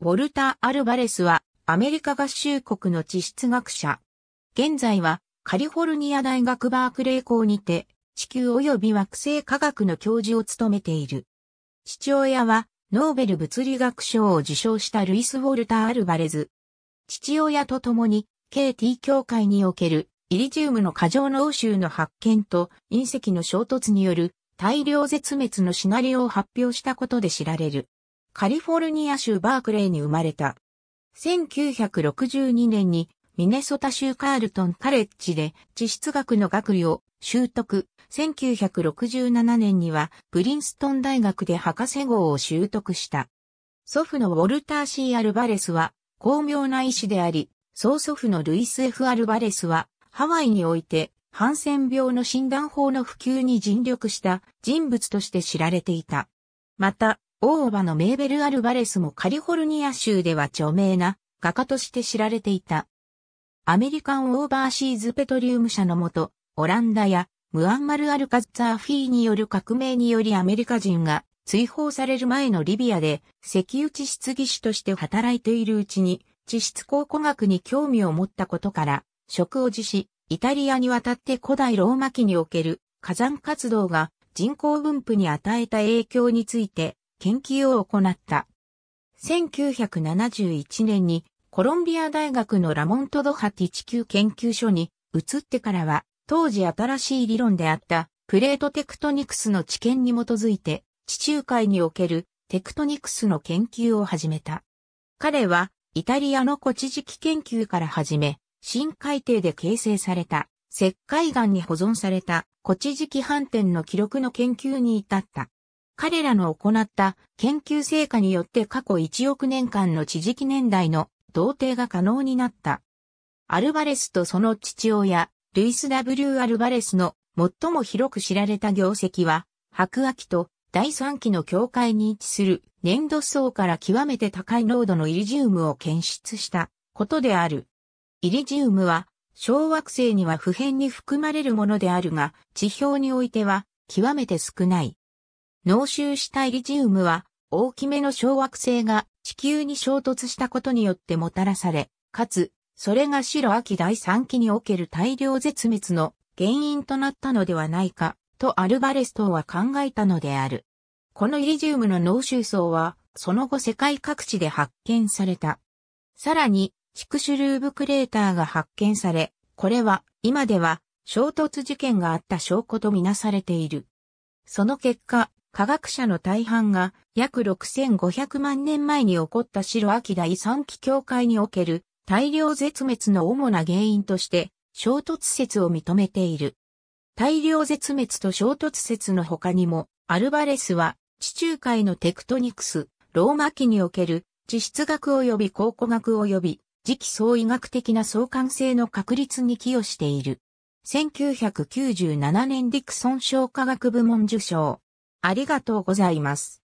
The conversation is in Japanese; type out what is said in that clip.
ウォルター・アルバレスはアメリカ合衆国の地質学者。現在はカリフォルニア大学バークレー校にて地球及び惑星科学の教授を務めている。父親はノーベル物理学賞を受賞したルイス・ウォルター・アルバレズ。父親と共に KT 協会におけるイリジウムの過剰の欧州の発見と隕石の衝突による大量絶滅のシナリオを発表したことで知られる。カリフォルニア州バークレーに生まれた。1962年にミネソタ州カールトンカレッジで地質学の学位を習得。1967年にはプリンストン大学で博士号を習得した。祖父のウォルターシー・アルバレスは巧妙な医師であり、曽祖父のルイス F. アルバレスはハワイにおいてハンセン病の診断法の普及に尽力した人物として知られていた。また、大場のメーベル・アルバレスもカリフォルニア州では著名な画家として知られていた。アメリカン・オーバーシーズ・ペトリウム社のもと、オランダやムアンマル・アルカッツァー・フィーによる革命によりアメリカ人が追放される前のリビアで石油地質技師として働いているうちに地質考古学に興味を持ったことから職を辞しイタリアに渡って古代ローマ期における火山活動が人口分布に与えた影響について研究を行った。1971年にコロンビア大学のラモントドハティ地球研究所に移ってからは、当時新しい理論であったプレートテクトニクスの知見に基づいて、地中海におけるテクトニクスの研究を始めた。彼はイタリアの古地磁気研究から始め、深海底で形成された石灰岩に保存された古地磁気反転の記録の研究に至った。彼らの行った研究成果によって過去1億年間の地磁気年代の同定が可能になった。アルバレスとその父親、ルイス・ W・ アルバレスの最も広く知られた業績は、白亜紀と第三期の境界に位置する粘土層から極めて高い濃度のイリジウムを検出したことである。イリジウムは小惑星には普遍に含まれるものであるが、地表においては極めて少ない。濃臭したイリジウムは、大きめの小惑星が地球に衝突したことによってもたらされ、かつ、それが白秋第3期における大量絶滅の原因となったのではないか、とアルバレストは考えたのである。このイリジウムの濃臭層は、その後世界各地で発見された。さらに、チクシュルーブクレーターが発見され、これは、今では、衝突事件があった証拠とみなされている。その結果、科学者の大半が約6500万年前に起こった白秋第三期境界における大量絶滅の主な原因として衝突説を認めている。大量絶滅と衝突説の他にも、アルバレスは地中海のテクトニクス、ローマ期における地質学及び考古学及び次期相違学的な相関性の確立に寄与している。1997年ディクソン賞科学部門受賞。ありがとうございます。